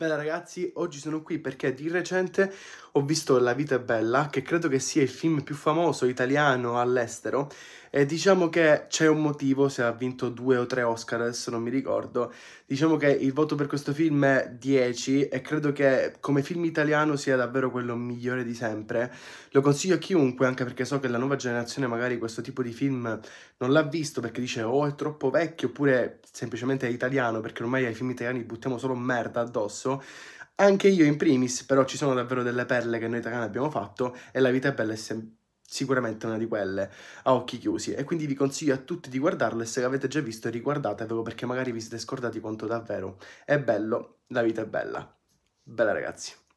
Bella ragazzi, oggi sono qui perché di recente ho visto La vita è bella, che credo che sia il film più famoso italiano all'estero, e diciamo che c'è un motivo se ha vinto due o tre Oscar, adesso non mi ricordo. Diciamo che il voto per questo film è 10 e credo che come film italiano sia davvero quello migliore di sempre. Lo consiglio a chiunque, anche perché so che la nuova generazione magari questo tipo di film non l'ha visto perché dice "Oh, è troppo vecchio" oppure semplicemente è italiano perché ormai ai film italiani buttiamo solo merda addosso anche io in primis, però ci sono davvero delle perle che noi italiani abbiamo fatto e La vita è bella è sempre sicuramente una di quelle a occhi chiusi e quindi vi consiglio a tutti di guardarlo e se l'avete già visto riguardatevelo perché magari vi siete scordati quanto davvero è bello, la vita è bella. Bella ragazzi.